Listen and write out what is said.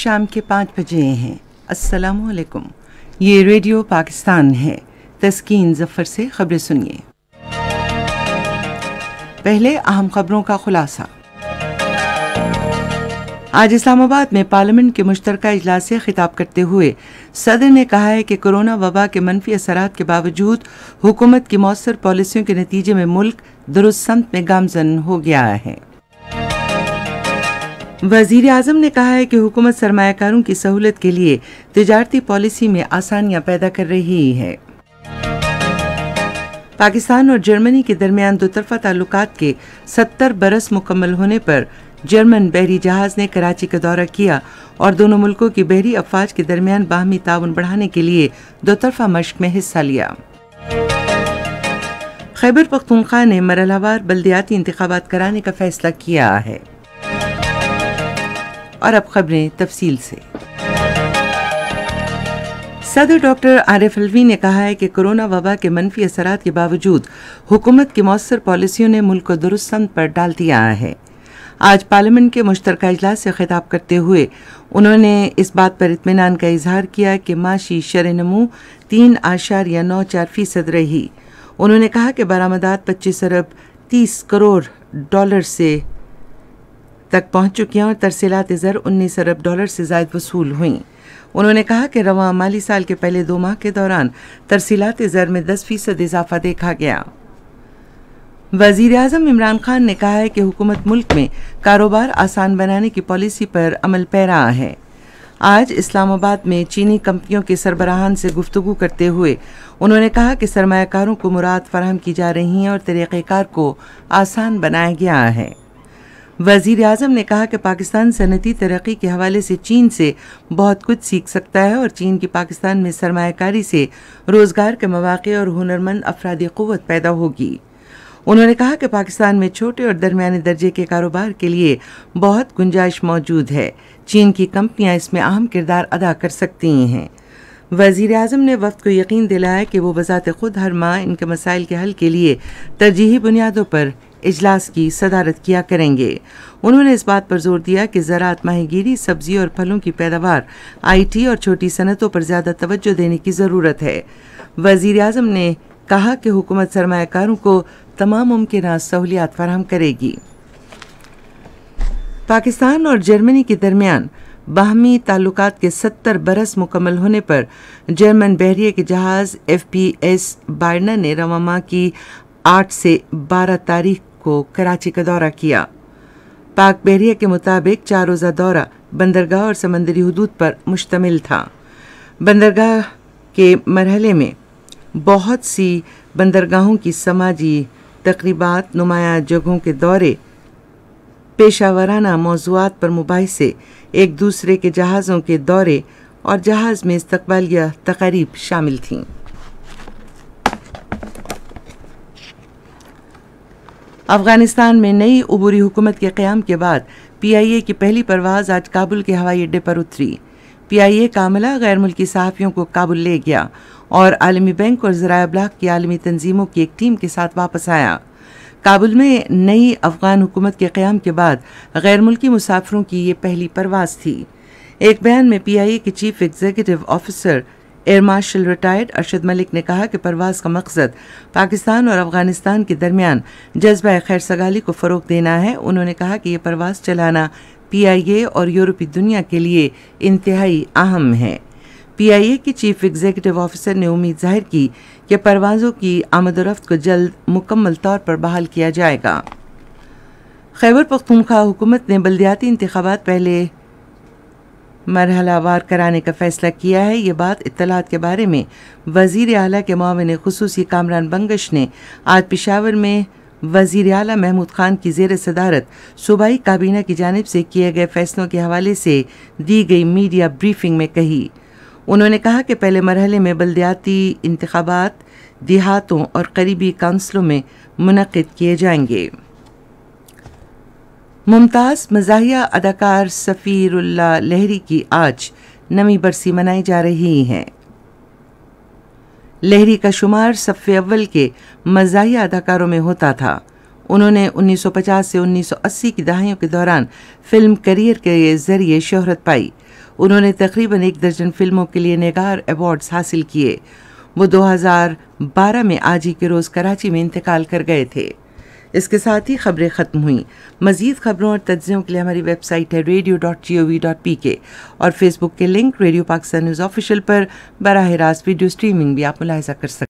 शाम के पाँच बजे हैं असलकुम ये रेडियो पाकिस्तान है तस्कीन जफ़र से खबरें सुनिए पहले अहम खबरों का खुलासा आज इस्लामाबाद में पार्लियामेंट के मुश्तर अजलास से खिताब करते हुए सदर ने कहा है कि कोरोना वबा के मनफी असर के बावजूद हुकूमत की मौसर पॉलिसियों के नतीजे में मुल्क दुरुस्त में गामजन हो गया है वजीर अजम ने कहा है कि हुकूमत सरमाकारों की सहूलत के लिए तजारती पॉलिसी में आसानियां पैदा कर रही है पाकिस्तान और जर्मनी के दरमियान दो तरफा ताल्लुक के सत्तर बरस मुकम्मल होने पर जर्मन बहरी जहाज ने कराची का दौरा किया और दोनों मुल्कों की बहरी अफवाज के दरमियान बाहमी ताउन बढ़ाने के लिए दो तरफा मश्क में हिस्सा लिया खैबर पख्तनख्वा ने मरलावार बल्दियाती इंतबात कराने का फैसला किया है और अब खबरें तफसील से सदर डॉक्टर आर एफ अलवी ने कहा है कि कोरोना वबा के मनफी असर के बावजूद हुकूमत की मौसर पॉलिसियों ने मुल्क को दुरुस्त संत पर डाल दिया है आज पार्लियामेंट के मुश्तर अजलास से खिताब करते हुए उन्होंने इस बात पर इतमान का इजहार किया कि माशी शर नमू तीन आशार या नौ चार फीसद रही उन्होंने कहा कि बरामदात पच्चीस अरब तीस करोड़ डॉलर से तक पहुंच चुकी हैं और तरसीलात ज़र उन्नीस अरब डॉलर से ज्यादा वसूल हुई उन्होंने कहा कि रवा माली साल के पहले दो माह के दौरान तरसीलात ज़र में दस फीसद इजाफा देखा गया वजीर अजम इमरान खान ने कहा है कि हुकूमत मुल्क में कारोबार आसान बनाने की पॉलिसी पर अमल पैरा है आज इस्लामाबाद में चीनी कंपनियों के सरबराहान से गुफ्तु करते हुए उन्होंने कहा कि सरमाकारों को मुराद फराहम की जा रही हैं और तरीक़ेकार को आसान बनाया गया है वजीर अजम ने कहा कि पाकिस्तान सनती तरक्की के हवाले से चीन से बहुत कुछ सीख सकता है और चीन की पाकिस्तान में सरमाकारी से रोज़गार के मौाक़े और हुनरमंद अफराधी क़वत पैदा होगी उन्होंने कहा कि पाकिस्तान में छोटे और दरमिया दर्जे के कारोबार के लिए बहुत गुंजाइश मौजूद है चीन की कंपनियां इसमें अहम किरदार अदा कर सकती हैं वजीर अजम ने वक्त को यकीन दिलाया कि वो बजात खुद हर माह इनके मसाइल के हल के लिए तरजीही बुनियादों पर इजलास की सदारत किया करेंगे उन्होंने इस बात पर जोर दिया कि ज़रात माहीगीरी सब्जी और फलों की पैदावार आईटी और छोटी सनतों पर ज़्यादा तवज्जो देने की ज़रूरत है वजीर अजम ने कहा कि हुकूमत सरमाकारों को तमाम मुमकिन सहूलियात फराहम करेगी पाकिस्तान और जर्मनी के दरमियान बाहमी ताल्लुक के 70 बरस मुकम्मल होने पर जर्मन बहरिए के जहाज़ एफ पी एस बायना ने रवाना की 8 से 12 तारीख को कराची का दौरा किया पाक बहरिया के मुताबिक चार रोज़ा दौरा बंदरगाह और समंदरी हदूद पर मुश्तमिल था बंदरगाह के मरहले में बहुत सी बंदरगाहों की समाजी तकरीबात नुमाया जगहों के दौरे पेशा मौजूद पर मुबासे एक दूसरे के जहाज़ों के दौरे और जहाज़ में इस्तबालिया तकारीब शामिल थीं अफगानिस्तान में नई उबूरी हुकूमत के क्याम के बाद पीआईए की पहली परवाज़ आज काबुल के हवाई अड्डे पर उतरी पीआईए का अमला गैर मुल्की सहाफ़ियों को काबुल ले गया और आलमी बैंक और ज़रा ब्लाक की आलमी तंजीमों की एक टीम के साथ वापस आया काबुल में नई अफगान हुकूमत के क्याम के बाद गैर मुल्की मुसाफरों की ये पहली परवाज़ थी एक बयान में पीआईए के chief executive officer air marshal retired Arshad Malik ने कहा कि परवाज का मकसद पाकिस्तान और अफगानिस्तान के दरमियान जज्बा खैर सगाली को फ़रोग देना है उन्होंने कहा कि यह परवाज चलाना पीआईए और यूरोपीय दुनिया के लिए इंतहाई अहम है पीआईए के चीफ एग्जीक्यूटिव ऑफिसर ने उम्मीद जाहिर की कि परवाज़ों की आमदोरफ्त को जल्द मुकम्मल तौर पर बहाल किया जाएगा खैबर पख्तूनख्वा हुकूमत ने बलदियाती इंतबात पहले मरहलावार कराने का फैसला किया है ये बात इतलात के बारे में वजीर अला के मावन खसूस कामरान बंगश ने आज पिशावर में वजीर अली महमूद खान की जेर सदारत सूबाई काबीना की जानब से किए गए फैसलों के हवाले से दी गई मीडिया ब्रीफिंग में कही उन्होंने कहा कि पहले मरहले में बलदियाती इंतबात देहातों और करीबी काउंसलों में मनद किए जाएंगे मुमताज़ मजाहिया अदाकार सफ़ीरुल्ला लहरी की आज नवी बरसी मनाई जा रही है लहरी का शुमार सफ़ अव्वल के मजाहिया अदाकारों में होता था उन्होंने 1950 से 1980 की दहाइयों के दौरान फिल्म करियर के ज़रिए शोहरत पाई उन्होंने तकरीबन एक दर्जन फिल्मों के लिए नगार अवार्ड्स हासिल किए वो 2012 में आज ही के रोज़ कराची में इंतकाल कर गए थे इसके साथ ही खबरें ख़त्म हुई मज़ीद खबरों और तजियों के लिए हमारी वेबसाइट है radio dot G O V dot P K और फेसबुक के link radio Pakistan news official पर बरह रास्त वीडियो स्ट्रीमिंग भी आप मुलाजा कर सकते